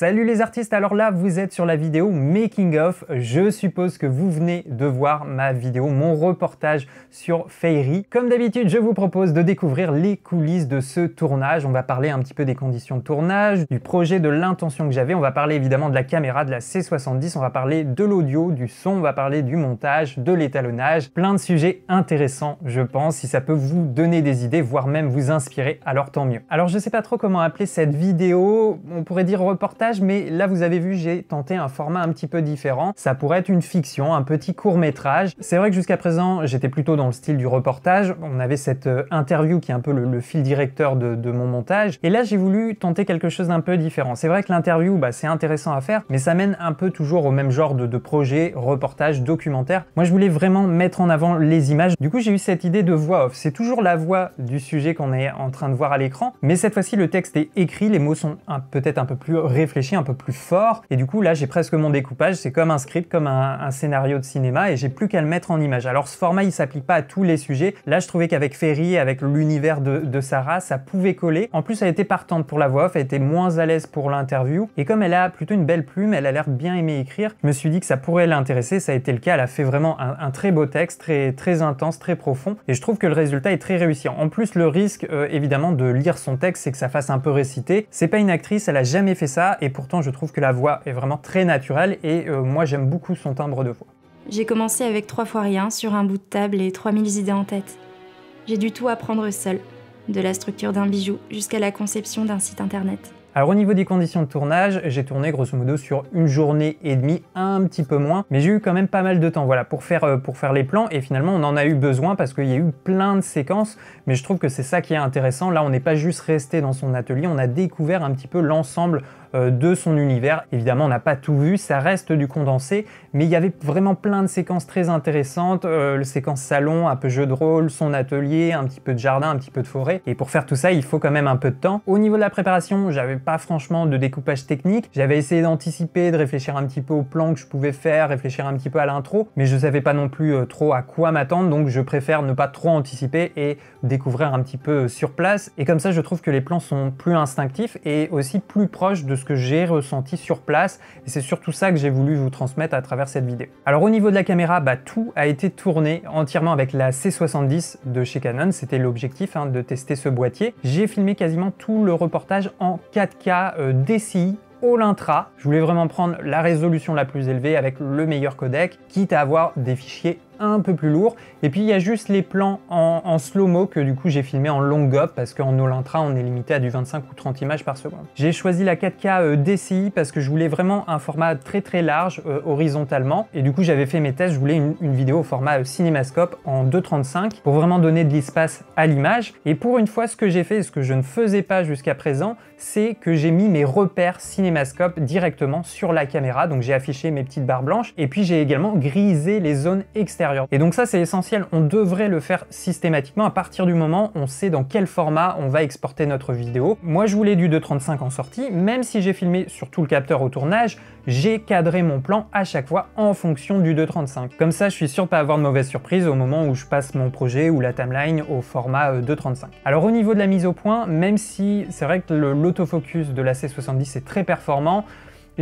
Salut les artistes, alors là vous êtes sur la vidéo Making of, je suppose que vous venez de voir ma vidéo, mon reportage sur Fairy. Comme d'habitude je vous propose de découvrir les coulisses de ce tournage, on va parler un petit peu des conditions de tournage, du projet, de l'intention que j'avais, on va parler évidemment de la caméra, de la C70, on va parler de l'audio, du son, on va parler du montage, de l'étalonnage, plein de sujets intéressants je pense, si ça peut vous donner des idées, voire même vous inspirer, alors tant mieux. Alors je sais pas trop comment appeler cette vidéo, on pourrait dire reportage mais là vous avez vu, j'ai tenté un format un petit peu différent. Ça pourrait être une fiction, un petit court métrage. C'est vrai que jusqu'à présent, j'étais plutôt dans le style du reportage. On avait cette euh, interview qui est un peu le, fil directeur de, mon montage. Et là, j'ai voulu tenter quelque chose d'un peu différent. C'est vrai que l'interview, bah, c'est intéressant à faire, mais ça mène un peu toujours au même genre de, de projet, reportage, documentaire. Moi, je voulais vraiment mettre en avant les images. Du coup, j'ai eu cette idée de voix off. C'est toujours la voix du sujet qu'on est en train de voir à l'écran, mais cette fois-ci, le texte est écrit, les mots sont peut-être un peu plus réfléchis un peu plus fort. Et du coup, là, j'ai presque mon découpage. C'est comme un script, comme un, scénario de cinéma et j'ai plus qu'à le mettre en image. Alors, ce format, il s'applique pas à tous les sujets. Là, je trouvais qu'avec Ferry, avec l'univers de, Sarah, ça pouvait coller. En plus, elle était partante pour la voix off, elle était moins à l'aise pour l'interview. Et comme elle a plutôt une belle plume, elle a l'air bien aimée écrire, je me suis dit que ça pourrait l'intéresser. Ça a été le cas. Elle a fait vraiment un, très beau texte, très, très intense, très profond. Et je trouve que le résultat est très réussi. En plus, le risque, euh, évidemment, de lire son texte, c'est que ça fasse un peu réciter. C'est pas une actrice, elle a jamais fait ça et pourtant je trouve que la voix est vraiment très naturelle et euh, moi j'aime beaucoup son timbre de voix. J'ai commencé avec trois fois rien sur un bout de table et 3000 idées en tête. J'ai dû tout apprendre seul, de la structure d'un bijou jusqu'à la conception d'un site internet. Alors au niveau des conditions de tournage, j'ai tourné grosso modo sur une journée et demie, un petit peu moins, mais j'ai eu quand même pas mal de temps voilà, pour, faire, euh, pour faire les plans et finalement on en a eu besoin parce qu'il y a eu plein de séquences, mais je trouve que c'est ça qui est intéressant, là on n'est pas juste resté dans son atelier, on a découvert un petit peu l'ensemble euh, de son univers. Évidemment, on n'a pas tout vu, ça reste du condensé, mais il y avait vraiment plein de séquences très intéressantes, euh, le séquence salon, un peu jeu de rôle, son atelier, un petit peu de jardin, un petit peu de forêt. Et pour faire tout ça, il faut quand même un peu de temps. Au niveau de la préparation, j'avais pas franchement de découpage technique. J'avais essayé d'anticiper, de réfléchir un petit peu au plan que je pouvais faire, réfléchir un petit peu à l'intro, mais je savais pas non plus euh, trop à quoi m'attendre, donc je préfère ne pas trop anticiper et découvrir un petit peu sur place. Et comme ça, je trouve que les plans sont plus instinctifs et aussi plus proches de que j'ai ressenti sur place. Et c'est surtout ça que j'ai voulu vous transmettre à travers cette vidéo. Alors au niveau de la caméra, bah, tout a été tourné entièrement avec la C70 de chez Canon. C'était l'objectif hein, de tester ce boîtier. J'ai filmé quasiment tout le reportage en 4K euh, DCI au lintra. Je voulais vraiment prendre la résolution la plus élevée avec le meilleur codec, quitte à avoir des fichiers un peu plus lourd. Et puis il y a juste les plans en, slow-mo que du coup j'ai filmé en long up parce qu'en Olintra on est limité à du 25 ou 30 images par seconde. J'ai choisi la 4K euh, DCI parce que je voulais vraiment un format très très large euh, horizontalement. Et du coup j'avais fait mes tests, je voulais une, vidéo au format euh, cinémascope en 2.35 pour vraiment donner de l'espace à l'image. Et pour une fois ce que j'ai fait et ce que je ne faisais pas jusqu'à présent, c'est que j'ai mis mes repères cinémascope directement sur la caméra. Donc j'ai affiché mes petites barres blanches et puis j'ai également grisé les zones extérieures et donc ça c'est essentiel, on devrait le faire systématiquement à partir du moment où on sait dans quel format on va exporter notre vidéo. Moi je voulais du 2.35 en sortie, même si j'ai filmé sur tout le capteur au tournage, j'ai cadré mon plan à chaque fois en fonction du 2.35. Comme ça je suis sûr de pas avoir de mauvaise surprise au moment où je passe mon projet ou la timeline au format 2.35. Euh, Alors au niveau de la mise au point, même si c'est vrai que l'autofocus de la C70 est très performant,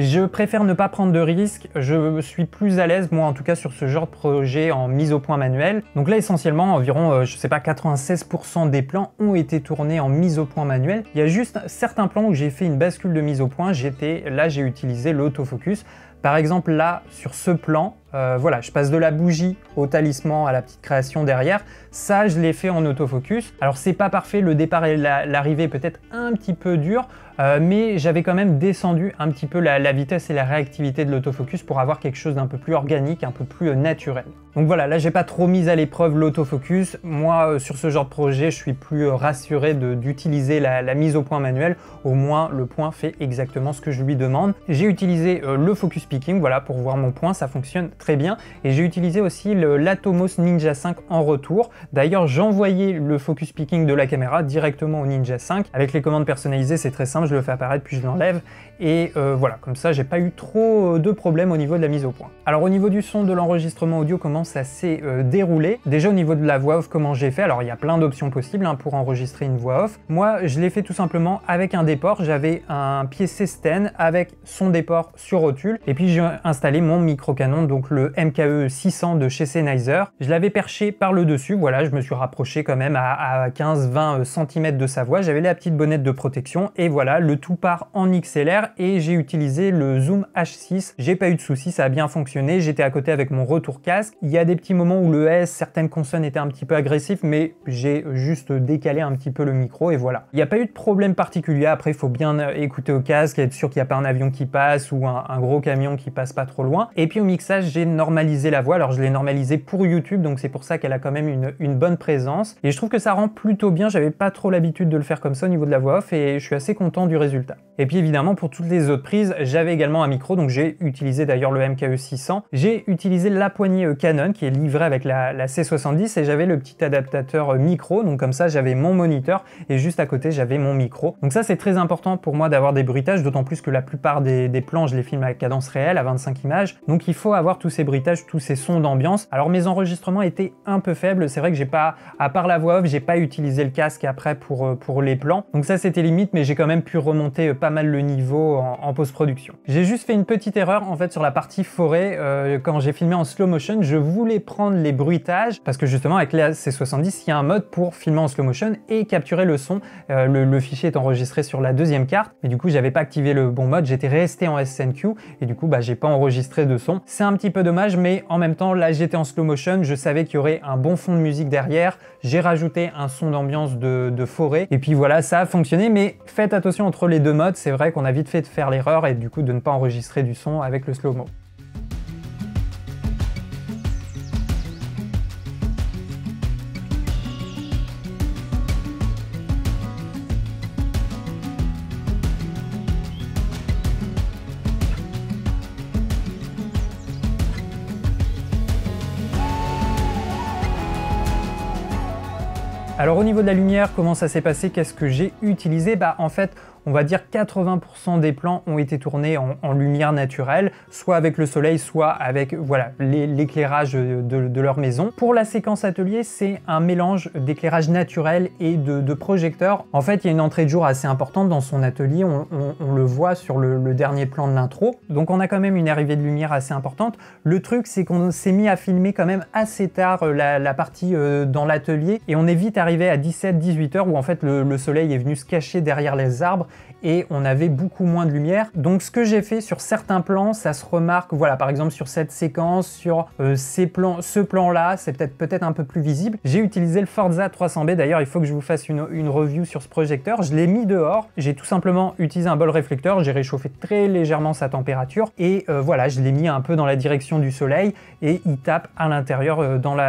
je préfère ne pas prendre de risques, je suis plus à l'aise moi en tout cas sur ce genre de projet en mise au point manuel. Donc là essentiellement environ euh, je sais pas 96% des plans ont été tournés en mise au point manuel. Il y a juste certains plans où j'ai fait une bascule de mise au point, j'étais là j'ai utilisé l'autofocus. Par exemple là sur ce plan, euh, voilà, je passe de la bougie au talisman à la petite création derrière. Ça, je l'ai fait en autofocus. Alors c'est pas parfait, le départ et l'arrivée peut-être un petit peu dur. Euh, mais j'avais quand même descendu un petit peu la, vitesse et la réactivité de l'autofocus pour avoir quelque chose d'un peu plus organique, un peu plus euh, naturel. Donc voilà, là j'ai pas trop mis à l'épreuve l'autofocus. Moi, euh, sur ce genre de projet, je suis plus rassuré d'utiliser la, mise au point manuelle. Au moins, le point fait exactement ce que je lui demande. J'ai utilisé le focus picking, voilà, pour voir mon point, ça fonctionne très bien. Et j'ai utilisé aussi l'Atomos Ninja 5 en retour. D'ailleurs, j'envoyais le focus picking de la caméra directement au Ninja 5. Avec les commandes personnalisées, c'est très simple je le fais apparaître puis je l'enlève. Et euh, voilà, comme ça, j'ai pas eu trop euh, de problèmes au niveau de la mise au point. Alors au niveau du son de l'enregistrement audio, comment ça s'est euh, déroulé Déjà au niveau de la voix off, comment j'ai fait Alors il y a plein d'options possibles hein, pour enregistrer une voix off. Moi, je l'ai fait tout simplement avec un déport. J'avais un pied Sten avec son déport sur rotule. Et puis j'ai installé mon micro-canon, donc le MKE 600 de chez Sennheiser. Je l'avais perché par le dessus. Voilà, je me suis rapproché quand même à 15-20 cm de sa voix. J'avais la petite bonnette de protection et voilà, le tout part en XLR et j'ai utilisé le zoom H6. J'ai pas eu de soucis, ça a bien fonctionné, j'étais à côté avec mon retour casque. Il y a des petits moments où le S, certaines consonnes étaient un petit peu agressives, mais j'ai juste décalé un petit peu le micro et voilà. Il n'y a pas eu de problème particulier, après il faut bien euh, écouter au casque, être sûr qu'il n'y a pas un avion qui passe ou un, gros camion qui passe pas trop loin. Et puis au mixage, j'ai normalisé la voix, alors je l'ai normalisée pour YouTube, donc c'est pour ça qu'elle a quand même une, une bonne présence. Et je trouve que ça rend plutôt bien, j'avais pas trop l'habitude de le faire comme ça au niveau de la voix off et je suis assez content du résultat. Et puis évidemment pour toutes les autres prises, j'avais également un micro, donc j'ai utilisé d'ailleurs le MKE 600. J'ai utilisé la poignée euh, Canon qui est livrée avec la, C70 et j'avais le petit adaptateur euh, micro, donc comme ça j'avais mon moniteur et juste à côté j'avais mon micro. Donc ça c'est très important pour moi d'avoir des bruitages, d'autant plus que la plupart des, des plans je les filme à cadence réelle, à 25 images, donc il faut avoir tous ces bruitages, tous ces sons d'ambiance. Alors mes enregistrements étaient un peu faibles, c'est vrai que j'ai pas, à part la voix off, j'ai pas utilisé le casque après pour, euh, pour les plans, donc ça c'était limite, mais j'ai quand même pu remonter euh, pas mal le niveau en, post-production. J'ai juste fait une petite erreur en fait sur la partie forêt. Euh, quand j'ai filmé en slow motion, je voulais prendre les bruitages parce que justement avec les C70, il y a un mode pour filmer en slow motion et capturer le son. Euh, le, fichier est enregistré sur la deuxième carte, mais du coup j'avais pas activé le bon mode, j'étais resté en SNQ et du coup bah j'ai pas enregistré de son. C'est un petit peu dommage, mais en même temps là j'étais en slow motion, je savais qu'il y aurait un bon fond de musique derrière. J'ai rajouté un son d'ambiance de forêt et puis voilà ça a fonctionné, mais faites attention entre les deux modes, c'est vrai qu'on a vite fait de faire l'erreur et du coup de ne pas enregistrer du son avec le slow-mo. Alors au niveau de la lumière, comment ça s'est passé Qu'est-ce que j'ai utilisé Bah en fait, on va dire 80% des plans ont été tournés en, lumière naturelle, soit avec le soleil, soit avec voilà l'éclairage de, leur maison. Pour la séquence atelier, c'est un mélange d'éclairage naturel et de, projecteurs. En fait, il y a une entrée de jour assez importante dans son atelier, on, le voit sur le, dernier plan de l'intro. Donc on a quand même une arrivée de lumière assez importante. Le truc, c'est qu'on s'est mis à filmer quand même assez tard euh, la, partie euh, dans l'atelier et on est vite arrivé à 17-18 heures où en fait le soleil est venu se cacher derrière les arbres et on avait beaucoup moins de lumière. Donc ce que j'ai fait sur certains plans, ça se remarque, voilà, par exemple sur cette séquence, sur euh, ces plans, ce plan-là, c'est peut-être peut-être un peu plus visible. J'ai utilisé le Forza 300B, d'ailleurs il faut que je vous fasse une, une review sur ce projecteur, je l'ai mis dehors, j'ai tout simplement utilisé un bol réflecteur, j'ai réchauffé très légèrement sa température, et euh, voilà, je l'ai mis un peu dans la direction du soleil, et il tape à l'intérieur euh, dans l'atelier,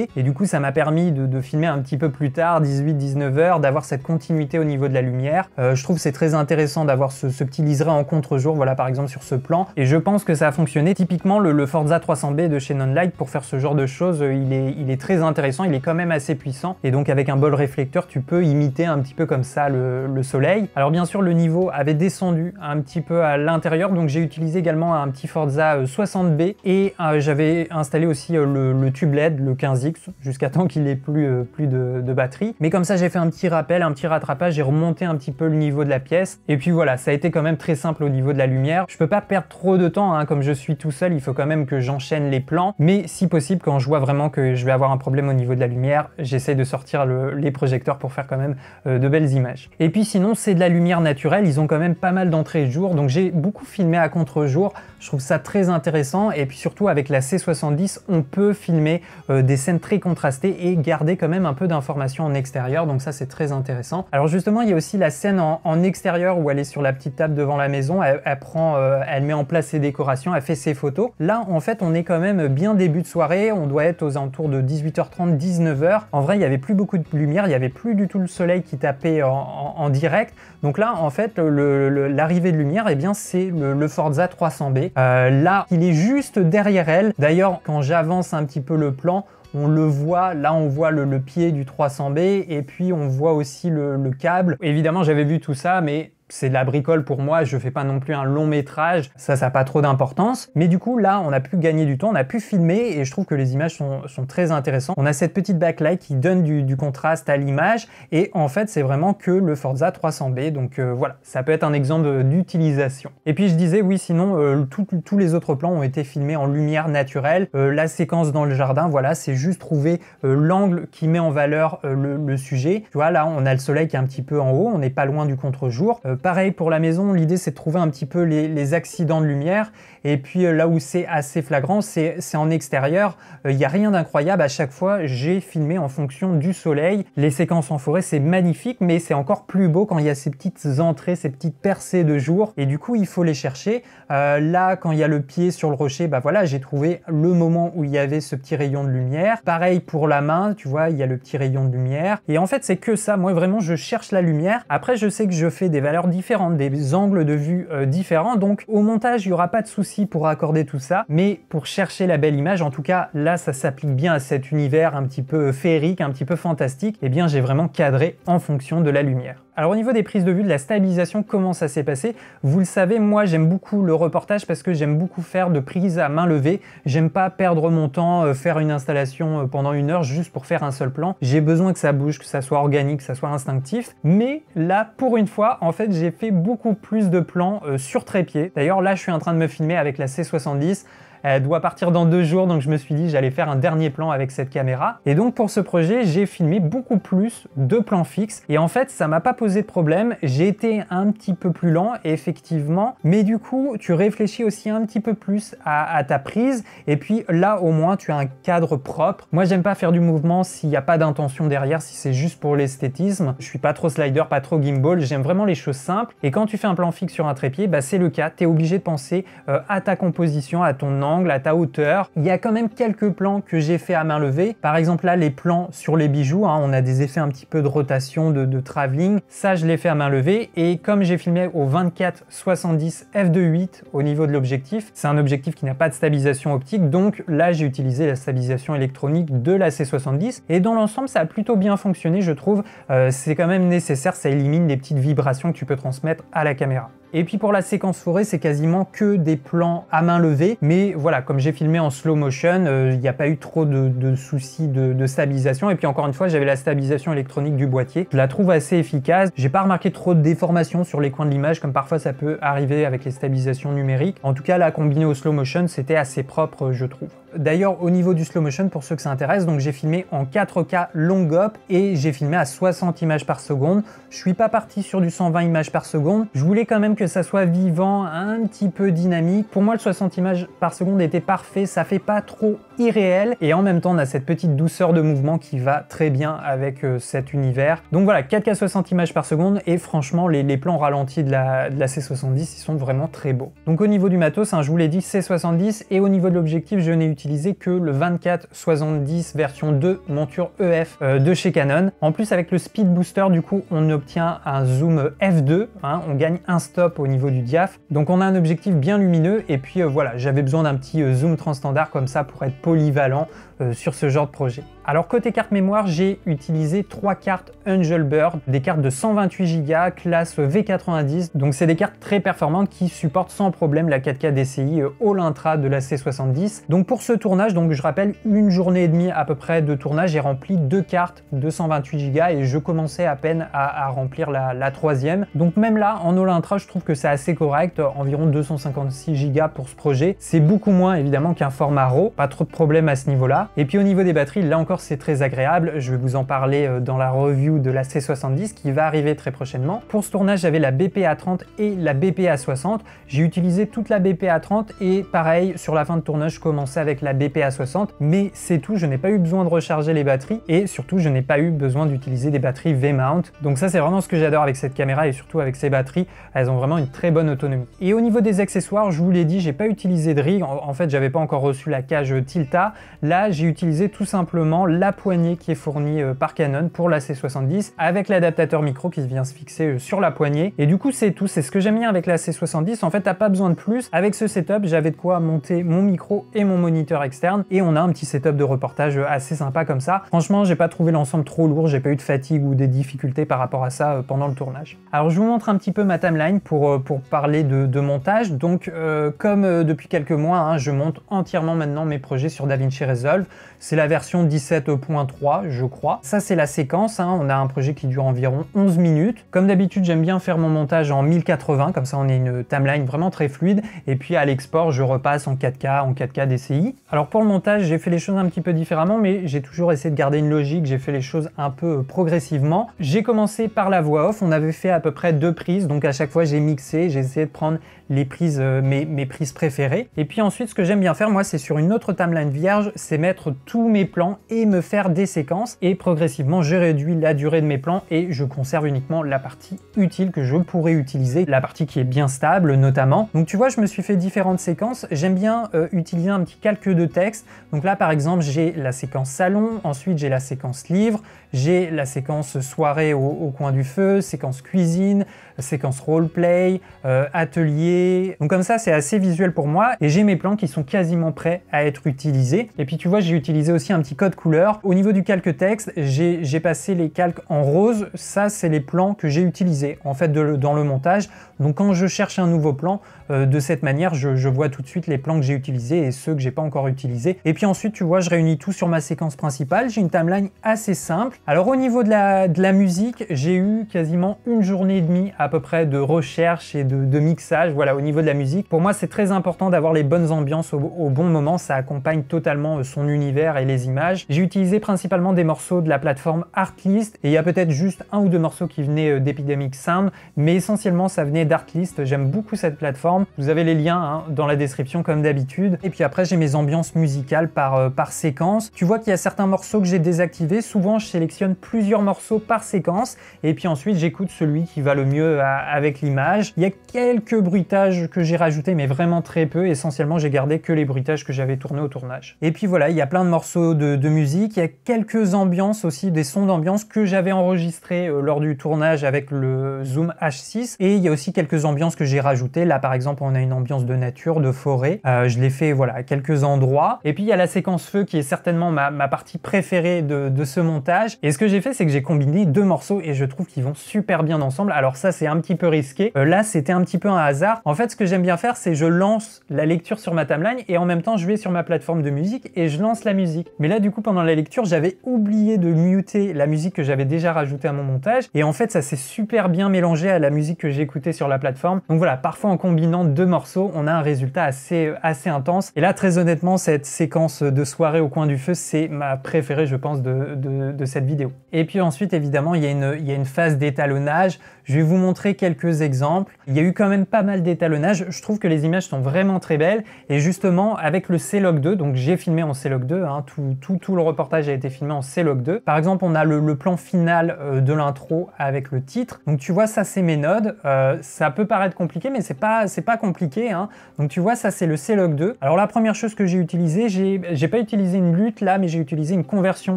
la, dans et du coup ça m'a permis de, de, filmer un petit peu plus tard, 18-19 heures, d'avoir cette continuité au niveau de la lumière. je trouve c'est très intéressant d'avoir ce, petit liseré en contre-jour, voilà par exemple sur ce plan. Et je pense que ça a fonctionné. Typiquement, le, Forza 300B de chez light pour faire ce genre de choses, euh, il est, très intéressant, il est quand même assez puissant. Et donc avec un bol réflecteur, tu peux imiter un petit peu comme ça le, soleil. Alors bien sûr, le niveau avait descendu un petit peu à l'intérieur, donc j'ai utilisé également un petit Forza 60B euh, et euh, j'avais installé aussi le, tube LED, le 15X, jusqu'à temps qu'il ait plus, de, de batterie. Mais comme ça, j'ai fait un petit rappel, un petit rattrapage, j'ai remonté un petit peu le niveau de la pièce. Et puis voilà, ça a été quand même très simple au niveau de la lumière. Je peux pas perdre trop de temps, hein. comme je suis tout seul, il faut quand même que j'enchaîne les plans. Mais si possible, quand je vois vraiment que je vais avoir un problème au niveau de la lumière, j'essaie de sortir les projecteurs pour faire quand même euh, de belles images. Et puis sinon, c'est de la lumière naturelle, ils ont quand même pas mal d'entrées de jour, donc j'ai beaucoup filmé à contre-jour, je trouve ça très intéressant, et puis surtout avec la C70, on peut filmer euh, des scènes très contrastées et garder quand même un peu d'informations en extérieur, donc ça c'est très intéressant. Alors justement, il y a aussi la scène en, en extérieur ou elle est sur la petite table devant la maison, elle, prend, euh, elle met en place ses décorations, elle fait ses photos. Là, en fait, on est quand même bien début de soirée, on doit être aux alentours de 18h30, 19h. En vrai, il n'y avait plus beaucoup de lumière, il n'y avait plus du tout le soleil qui tapait en, direct. Donc là, en fait, l'arrivée de lumière, et eh bien, c'est le, Forza 300B. Euh, là, il est juste derrière elle. D'ailleurs, quand j'avance un petit peu le plan, on le voit, là on voit le, pied du 300B et puis on voit aussi le câble. Évidemment j'avais vu tout ça mais c'est de la bricole pour moi, je fais pas non plus un long métrage, ça ça n'a pas trop d'importance. Mais du coup là on a pu gagner du temps, on a pu filmer et je trouve que les images sont, très intéressantes. On a cette petite backlight qui donne du, contraste à l'image et en fait c'est vraiment que le Forza 300B donc euh, voilà, ça peut être un exemple d'utilisation. Et puis je disais oui sinon euh, tous les autres plans ont été filmés en lumière naturelle, euh, la séquence dans le jardin voilà c'est juste trouver l'angle qui met en valeur le, le, sujet. Tu vois là on a le soleil qui est un petit peu en haut, on n'est pas loin du contre-jour pareil pour la maison, l'idée c'est de trouver un petit peu les, accidents de lumière. Et puis euh, là où c'est assez flagrant, c'est en extérieur. Euh, il n'y a rien d'incroyable. À chaque fois, j'ai filmé en fonction du soleil. Les séquences en forêt, c'est magnifique, mais c'est encore plus beau quand il y a ces petites entrées, ces petites percées de jour. Et du coup, il faut les chercher. Euh, là, quand il y a le pied sur le rocher, bah voilà, j'ai trouvé le moment où il y avait ce petit rayon de lumière. Pareil pour la main, tu vois, il y a le petit rayon de lumière. Et en fait, c'est que ça. Moi, vraiment, je cherche la lumière. Après, je sais que je fais des valeurs différentes, des angles de vue euh, différents. Donc au montage, il n'y aura pas de souci pour accorder tout ça. Mais pour chercher la belle image, en tout cas là, ça s'applique bien à cet univers un petit peu féerique, un petit peu fantastique. Et eh bien, j'ai vraiment cadré en fonction de la lumière. Alors au niveau des prises de vue, de la stabilisation, comment ça s'est passé Vous le savez, moi j'aime beaucoup le reportage parce que j'aime beaucoup faire de prises à main levée. J'aime pas perdre mon temps, euh, faire une installation euh, pendant une heure juste pour faire un seul plan. J'ai besoin que ça bouge, que ça soit organique, que ça soit instinctif. Mais là, pour une fois, en fait, j'ai fait beaucoup plus de plans euh, sur trépied. D'ailleurs là, je suis en train de me filmer avec la C70. Elle doit partir dans deux jours, donc je me suis dit j'allais faire un dernier plan avec cette caméra. Et donc pour ce projet, j'ai filmé beaucoup plus de plans fixes. Et en fait, ça m'a pas posé de problème. J'ai été un petit peu plus lent, effectivement. Mais du coup, tu réfléchis aussi un petit peu plus à, ta prise. Et puis là, au moins, tu as un cadre propre. Moi, j'aime pas faire du mouvement s'il n'y a pas d'intention derrière, si c'est juste pour l'esthétisme. Je suis pas trop slider, pas trop gimbal. J'aime vraiment les choses simples. Et quand tu fais un plan fixe sur un trépied, bah, c'est le cas. Tu es obligé de penser euh, à ta composition, à ton angle à ta hauteur. Il y a quand même quelques plans que j'ai fait à main levée. Par exemple là, les plans sur les bijoux, hein, on a des effets un petit peu de rotation, de, traveling. travelling. Ça, je l'ai fait à main levée. Et comme j'ai filmé au 24-70 f2.8 au niveau de l'objectif, c'est un objectif qui n'a pas de stabilisation optique, donc là, j'ai utilisé la stabilisation électronique de la C70. Et dans l'ensemble, ça a plutôt bien fonctionné, je trouve. Euh, c'est quand même nécessaire, ça élimine les petites vibrations que tu peux transmettre à la caméra. Et puis pour la séquence forêt, c'est quasiment que des plans à main levée. Mais voilà, comme j'ai filmé en slow motion, euh, il n'y a pas eu trop de, soucis de, de, stabilisation. Et puis encore une fois, j'avais la stabilisation électronique du boîtier. Je la trouve assez efficace. J'ai pas remarqué trop de déformations sur les coins de l'image, comme parfois ça peut arriver avec les stabilisations numériques. En tout cas, la combinée au slow motion, c'était assez propre, je trouve. D'ailleurs, au niveau du slow motion, pour ceux que ça intéresse, donc j'ai filmé en 4K long up et j'ai filmé à 60 images par seconde. Je suis pas parti sur du 120 images par seconde. Je voulais quand même que ça soit vivant, un petit peu dynamique. Pour moi, le 60 images par seconde était parfait. Ça fait pas trop irréel et en même temps, on a cette petite douceur de mouvement qui va très bien avec euh, cet univers. Donc voilà, 4K 60 images par seconde et franchement, les, plans ralentis de la, C70, ils sont vraiment très beaux. Donc au niveau du matos, hein, je vous l'ai dit, C70 et au niveau de l'objectif, je n'ai utilisé que le 2470 version 2 monture EF euh, de chez Canon. En plus avec le speed booster du coup on obtient un zoom f2, hein, on gagne un stop au niveau du diaph, donc on a un objectif bien lumineux et puis euh, voilà j'avais besoin d'un petit euh, zoom transstandard comme ça pour être polyvalent sur ce genre de projet. Alors côté carte mémoire, j'ai utilisé trois cartes Angel Bird, des cartes de 128 Go classe V90, donc c'est des cartes très performantes qui supportent sans problème la 4K DCI All Intra de la C70. Donc pour ce tournage, donc je rappelle, une journée et demie à peu près de tournage, j'ai rempli deux cartes 228 Go et je commençais à peine à, remplir la, troisième. Donc même là, en all-intra, je trouve que c'est assez correct, environ 256 Go pour ce projet. C'est beaucoup moins évidemment qu'un format RAW, pas trop de problème à ce niveau-là. Et puis au niveau des batteries, là encore c'est très agréable, je vais vous en parler euh, dans la review de la C70 qui va arriver très prochainement. Pour ce tournage, j'avais la BPA30 et la BPA60. J'ai utilisé toute la BPA30 et pareil, sur la fin de tournage, je commençais avec la BPA60, mais c'est tout, je n'ai pas eu besoin de recharger les batteries et surtout je n'ai pas eu besoin d'utiliser des batteries V-mount. Donc ça c'est vraiment ce que j'adore avec cette caméra et surtout avec ces batteries, elles ont vraiment une très bonne autonomie. Et au niveau des accessoires, je vous l'ai dit, j'ai pas utilisé de rig, en, fait j'avais pas encore reçu la cage Tilta, là j'ai utilisé tout simplement la poignée qui est fournie euh, par Canon pour la C70 avec l'adaptateur micro qui vient se fixer euh, sur la poignée. Et du coup c'est tout, c'est ce que j'aime bien avec la C70, en fait t'as pas besoin de plus, avec ce setup j'avais de quoi monter mon micro et mon moniteur externe et on a un petit setup de reportage assez sympa comme ça. Franchement, j'ai pas trouvé l'ensemble trop lourd, j'ai pas eu de fatigue ou des difficultés par rapport à ça euh, pendant le tournage. Alors je vous montre un petit peu ma timeline pour, euh, pour parler de, montage. Donc euh, comme depuis quelques mois, hein, je monte entièrement maintenant mes projets sur DaVinci Resolve. C'est la version 17.3 je crois. Ça c'est la séquence, hein. on a un projet qui dure environ 11 minutes. Comme d'habitude j'aime bien faire mon montage en 1080, comme ça on a une timeline vraiment très fluide. Et puis à l'export je repasse en 4K, en 4K DCI alors pour le montage, j'ai fait les choses un petit peu différemment, mais j'ai toujours essayé de garder une logique, j'ai fait les choses un peu euh, progressivement. J'ai commencé par la voix off, on avait fait à peu près deux prises, donc à chaque fois j'ai mixé, j'ai essayé de prendre les prises, euh, mes, prises préférées. Et puis ensuite, ce que j'aime bien faire, moi, c'est sur une autre timeline vierge, c'est mettre tous mes plans et me faire des séquences. Et progressivement, je réduit la durée de mes plans et je conserve uniquement la partie utile que je pourrais utiliser, la partie qui est bien stable notamment. Donc tu vois, je me suis fait différentes séquences. J'aime bien euh, utiliser un petit calcul de texte. Donc là, par exemple, j'ai la séquence salon, ensuite j'ai la séquence livre, j'ai la séquence soirée au, coin du feu, séquence cuisine, séquence roleplay, play euh, atelier. Donc comme ça, c'est assez visuel pour moi et j'ai mes plans qui sont quasiment prêts à être utilisés. Et puis tu vois, j'ai utilisé aussi un petit code couleur. Au niveau du calque texte, j'ai passé les calques en rose. Ça, c'est les plans que j'ai utilisés en fait de, dans le montage donc quand je cherche un nouveau plan, euh, de cette manière, je, vois tout de suite les plans que j'ai utilisés et ceux que j'ai pas encore utilisés. Et puis ensuite, tu vois, je réunis tout sur ma séquence principale. J'ai une timeline assez simple. Alors au niveau de la, de la musique, j'ai eu quasiment une journée et demie à peu près de recherche et de, mixage, voilà, au niveau de la musique. Pour moi, c'est très important d'avoir les bonnes ambiances au, au, bon moment. Ça accompagne totalement euh, son univers et les images. J'ai utilisé principalement des morceaux de la plateforme Artlist et il y a peut-être juste un ou deux morceaux qui venaient euh, d'Epidemic Sound, mais essentiellement, ça venait Dartlist, j'aime beaucoup cette plateforme. Vous avez les liens hein, dans la description comme d'habitude. Et puis après, j'ai mes ambiances musicales par, euh, par séquence. Tu vois qu'il y a certains morceaux que j'ai désactivés. Souvent, je sélectionne plusieurs morceaux par séquence. Et puis ensuite, j'écoute celui qui va le mieux avec l'image. Il y a quelques bruitages que j'ai rajoutés, mais vraiment très peu. Essentiellement, j'ai gardé que les bruitages que j'avais tournés au tournage. Et puis voilà, il y a plein de morceaux de, musique. Il y a quelques ambiances aussi, des sons d'ambiance que j'avais enregistrés euh, lors du tournage avec le Zoom H6. Et il y a aussi quelques ambiances que j'ai rajoutées. Là, par exemple, on a une ambiance de nature, de forêt. Euh, je l'ai fait, voilà, à quelques endroits. Et puis, il y a la séquence feu qui est certainement ma, partie préférée de, ce montage. Et ce que j'ai fait, c'est que j'ai combiné deux morceaux et je trouve qu'ils vont super bien ensemble. Alors ça, c'est un petit peu risqué. Euh, là, c'était un petit peu un hasard. En fait, ce que j'aime bien faire, c'est je lance la lecture sur ma timeline et en même temps, je vais sur ma plateforme de musique et je lance la musique. Mais là, du coup, pendant la lecture, j'avais oublié de muter la musique que j'avais déjà rajouté à mon montage. Et en fait, ça s'est super bien mélangé à la musique que j'écoutais sur la plateforme. Donc voilà, parfois en combinant deux morceaux, on a un résultat assez, assez intense. Et là, très honnêtement, cette séquence de soirée au coin du feu, c'est ma préférée, je pense, de, cette vidéo. Et puis ensuite, évidemment, il il y a une phase d'étalonnage je vais vous montrer quelques exemples. Il y a eu quand même pas mal d'étalonnage. Je trouve que les images sont vraiment très belles. Et justement, avec le C-Log 2, donc j'ai filmé en C-Log 2, hein, tout, le reportage a été filmé en C-Log 2. Par exemple, on a le, plan final euh, de l'intro avec le titre. Donc tu vois, ça c'est mes nodes. Euh, ça peut paraître compliqué, mais c'est pas, pas compliqué. Hein. Donc tu vois, ça c'est le C-Log 2. Alors la première chose que j'ai utilisée, j'ai pas utilisé une lutte là, mais j'ai utilisé une conversion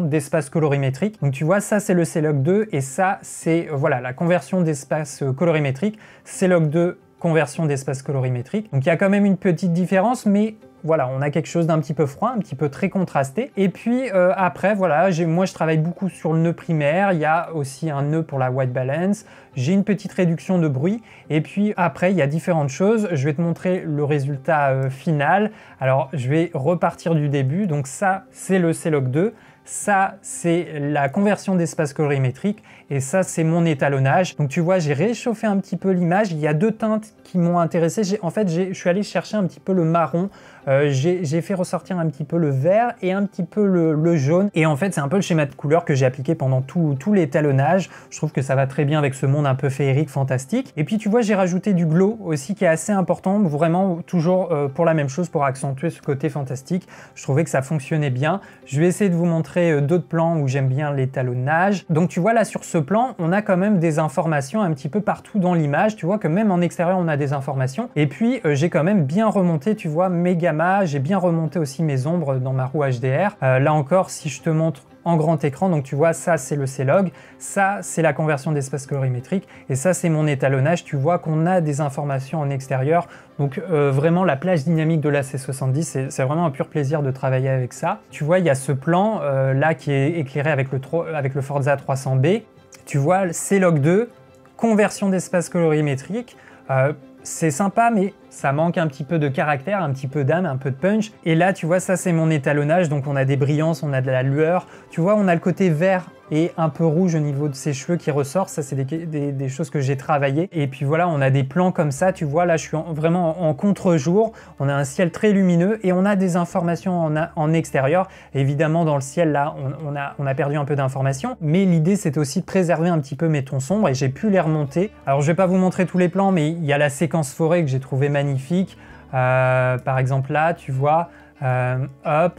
d'espace colorimétrique. Donc tu vois, ça c'est le C-Log 2 et ça c'est voilà la conversion d'espace Colorimétrique, euh, colorimétrique, C'est log2 conversion d'espace colorimétrique. Donc il y a quand même une petite différence, mais voilà, on a quelque chose d'un petit peu froid, un petit peu très contrasté. Et puis euh, après, voilà, moi je travaille beaucoup sur le nœud primaire, il y a aussi un nœud pour la white balance, j'ai une petite réduction de bruit, et puis après il y a différentes choses, je vais te montrer le résultat euh, final. Alors je vais repartir du début, donc ça c'est le log 2, ça c'est la conversion d'espace colorimétrique, et ça, c'est mon étalonnage. Donc tu vois, j'ai réchauffé un petit peu l'image. Il y a deux teintes qui m'ont intéressé. En fait, je suis allé chercher un petit peu le marron. Euh, j'ai fait ressortir un petit peu le vert et un petit peu le, jaune. Et en fait, c'est un peu le schéma de couleur que j'ai appliqué pendant tout, l'étalonnage. Je trouve que ça va très bien avec ce monde un peu féerique, fantastique. Et puis tu vois, j'ai rajouté du glow aussi qui est assez important. Vraiment, toujours euh, pour la même chose, pour accentuer ce côté fantastique. Je trouvais que ça fonctionnait bien. Je vais essayer de vous montrer euh, d'autres plans où j'aime bien l'étalonnage. Donc tu vois, là, sur ce plan, on a quand même des informations un petit peu partout dans l'image. Tu vois que même en extérieur, on a des informations. Et puis, euh, j'ai quand même bien remonté, tu vois, mes gammas. J'ai bien remonté aussi mes ombres dans ma roue HDR. Euh, là encore, si je te montre en grand écran, donc tu vois, ça c'est le C-Log, ça c'est la conversion d'espace colorimétrique, et ça c'est mon étalonnage, tu vois qu'on a des informations en extérieur, donc euh, vraiment la plage dynamique de la C70, c'est vraiment un pur plaisir de travailler avec ça. Tu vois, il y a ce plan là qui est éclairé avec le, avec le Forza 300B, tu vois, c'est log 2, conversion d'espace colorimétrique. Euh, c'est sympa, mais ça manque un petit peu de caractère, un petit peu d'âme, un peu de punch. Et là, tu vois, ça c'est mon étalonnage, donc on a des brillances, on a de la lueur. Tu vois, on a le côté vert et un peu rouge au niveau de ses cheveux qui ressort. Ça, c'est des, choses que j'ai travaillées. Et puis voilà, on a des plans comme ça. Tu vois, là, je suis vraiment en contre-jour. On a un ciel très lumineux et on a des informations en, extérieur. Évidemment, dans le ciel, là, on, a, on a perdu un peu d'informations. Mais l'idée, c'est aussi de préserver un petit peu mes tons sombres et j'ai pu les remonter. Alors, je vais pas vous montrer tous les plans, mais il y a la séquence forêt que j'ai trouvé magnifique. Euh, par exemple là, tu vois, euh, hop,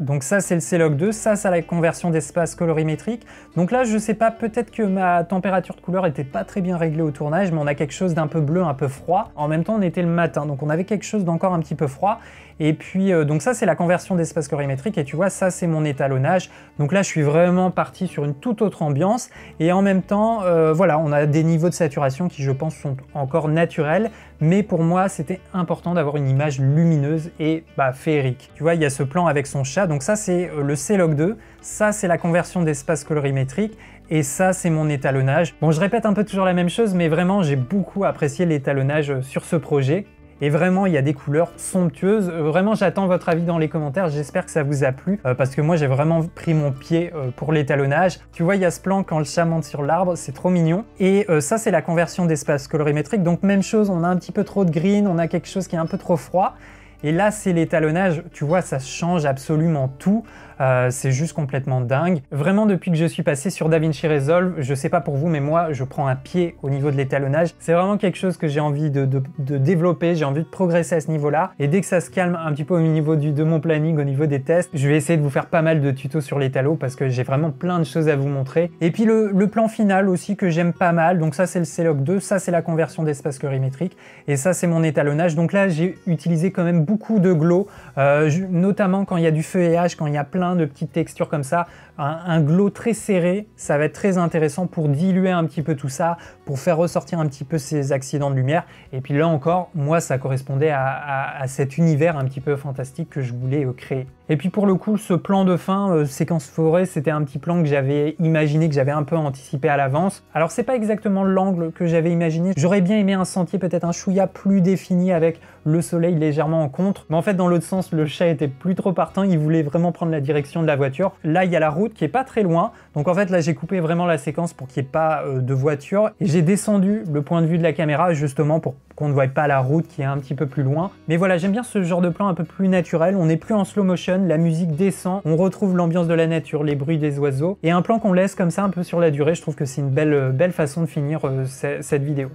donc ça, c'est le C-Log2, ça, c'est la conversion d'espace colorimétrique. Donc là, je sais pas, peut-être que ma température de couleur était pas très bien réglée au tournage, mais on a quelque chose d'un peu bleu, un peu froid. En même temps, on était le matin, donc on avait quelque chose d'encore un petit peu froid. Et puis, euh, donc ça, c'est la conversion d'espace colorimétrique, et tu vois, ça, c'est mon étalonnage. Donc là, je suis vraiment parti sur une toute autre ambiance, et en même temps, euh, voilà, on a des niveaux de saturation qui, je pense, sont encore naturels, mais pour moi c'était important d'avoir une image lumineuse et bah, féerique. Tu vois, il y a ce plan avec son chat, donc ça c'est euh, le C-Log 2, ça c'est la conversion d'espace colorimétrique, et ça c'est mon étalonnage. Bon je répète un peu toujours la même chose, mais vraiment j'ai beaucoup apprécié l'étalonnage euh, sur ce projet, et vraiment, il y a des couleurs somptueuses. Euh, vraiment, j'attends votre avis dans les commentaires. J'espère que ça vous a plu euh, parce que moi, j'ai vraiment pris mon pied euh, pour l'étalonnage. Tu vois, il y a ce plan quand le chat monte sur l'arbre, c'est trop mignon. Et ça, c'est la conversion d'espace colorimétrique. Donc, même chose, on a un petit peu trop de green, on a quelque chose qui est un peu trop froid. Et là, c'est l'étalonnage, tu vois, ça change absolument tout. Euh, c'est juste complètement dingue. Vraiment, depuis que je suis passé sur DaVinci Resolve, je sais pas pour vous, mais moi, je prends un pied au niveau de l'étalonnage. C'est vraiment quelque chose que j'ai envie de, développer, j'ai envie de progresser à ce niveau-là. Et dès que ça se calme un petit peu au niveau du, de mon planning, au niveau des tests, je vais essayer de vous faire pas mal de tutos sur l'étalo parce que j'ai vraiment plein de choses à vous montrer. Et puis le, plan final aussi que j'aime pas mal, donc ça c'est le CELOC 2, ça c'est la conversion d'espace colorimétrique, et ça c'est mon étalonnage. Donc là, j'ai utilisé quand même beaucoup de glow, euh, notamment quand il y a du feuillage, quand il y a plein de petites textures comme ça un, glow très serré, ça va être très intéressant pour diluer un petit peu tout ça, pour faire ressortir un petit peu ces accidents de lumière. Et puis là encore, moi, ça correspondait à, cet univers un petit peu fantastique que je voulais euh, créer. Et puis pour le coup, ce plan de fin, euh, séquence forêt, c'était un petit plan que j'avais imaginé, que j'avais un peu anticipé à l'avance. Alors c'est pas exactement l'angle que j'avais imaginé. J'aurais bien aimé un sentier peut-être un chouïa plus défini avec le soleil légèrement en contre. Mais en fait, dans l'autre sens, le chat était plus trop partant, il voulait vraiment prendre la direction de la voiture. Là, il y a la route qui est pas très loin. Donc en fait là j'ai coupé vraiment la séquence pour qu'il n'y ait pas euh, de voiture et j'ai descendu le point de vue de la caméra justement pour qu'on ne voit pas la route qui est un petit peu plus loin. Mais voilà, j'aime bien ce genre de plan un peu plus naturel. On n'est plus en slow motion, la musique descend, on retrouve l'ambiance de la nature, les bruits des oiseaux et un plan qu'on laisse comme ça un peu sur la durée. Je trouve que c'est une belle, belle façon de finir euh, cette vidéo.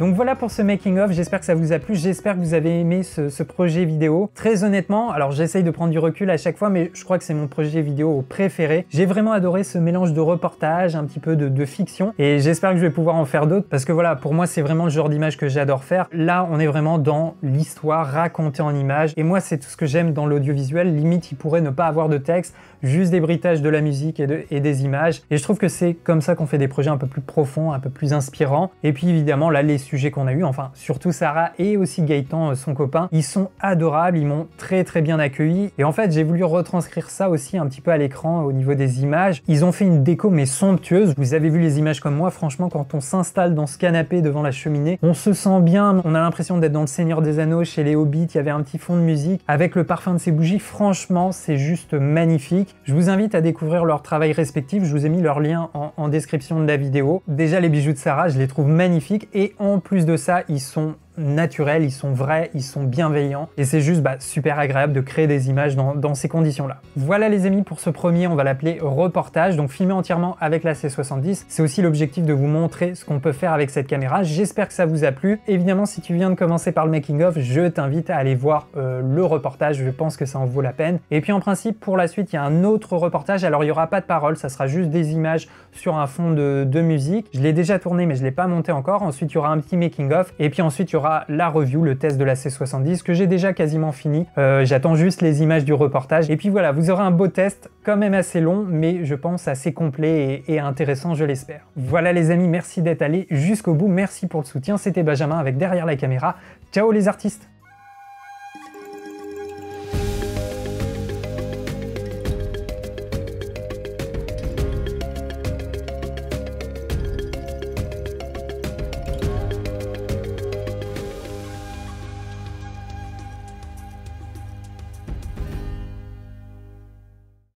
Donc voilà pour ce making-of, j'espère que ça vous a plu, j'espère que vous avez aimé ce, projet vidéo. Très honnêtement, alors j'essaye de prendre du recul à chaque fois, mais je crois que c'est mon projet vidéo préféré. J'ai vraiment adoré ce mélange de reportage, un petit peu de, de fiction, et j'espère que je vais pouvoir en faire d'autres, parce que voilà, pour moi c'est vraiment le genre d'image que j'adore faire. Là, on est vraiment dans l'histoire racontée en images, et moi c'est tout ce que j'aime dans l'audiovisuel, limite il pourrait ne pas avoir de texte, juste des britages de la musique et, de, et des images. Et je trouve que c'est comme ça qu'on fait des projets un peu plus profonds, un peu plus inspirants. Et puis évidemment, là, les sujets qu'on a eus, enfin, surtout Sarah et aussi Gaëtan, euh, son copain, ils sont adorables, ils m'ont très très bien accueilli. Et en fait, j'ai voulu retranscrire ça aussi un petit peu à l'écran au niveau des images. Ils ont fait une déco mais somptueuse. Vous avez vu les images comme moi, franchement, quand on s'installe dans ce canapé devant la cheminée, on se sent bien, on a l'impression d'être dans le Seigneur des Anneaux, chez les Hobbits, il y avait un petit fond de musique, avec le parfum de ces bougies, franchement, c'est juste magnifique. Je vous invite à découvrir leur travail respectif, je vous ai mis leur lien en description de la vidéo. Déjà les bijoux de Sarah, je les trouve magnifiques et en plus de ça, ils sont naturels, ils sont vrais, ils sont bienveillants, et c'est juste bah, super agréable de créer des images dans, ces conditions-là. Voilà les amis, pour ce premier, on va l'appeler reportage, donc filmé entièrement avec la C70. C'est aussi l'objectif de vous montrer ce qu'on peut faire avec cette caméra. J'espère que ça vous a plu. Évidemment, si tu viens de commencer par le making-of, je t'invite à aller voir euh, le reportage, je pense que ça en vaut la peine. Et puis en principe, pour la suite, il y a un autre reportage, alors il n'y aura pas de parole, ça sera juste des images sur un fond de, de musique. Je l'ai déjà tourné, mais je ne l'ai pas monté encore. Ensuite, il y aura un petit making-of, et puis ensuite, il y aura la review, le test de la C70 que j'ai déjà quasiment fini. Euh, j'attends juste les images du reportage. Et puis voilà, vous aurez un beau test, quand même assez long, mais je pense assez complet et, et intéressant, je l'espère. Voilà les amis, merci d'être allés jusqu'au bout, merci pour le soutien. C'était Benjamin avec Derrière la caméra. Ciao les artistes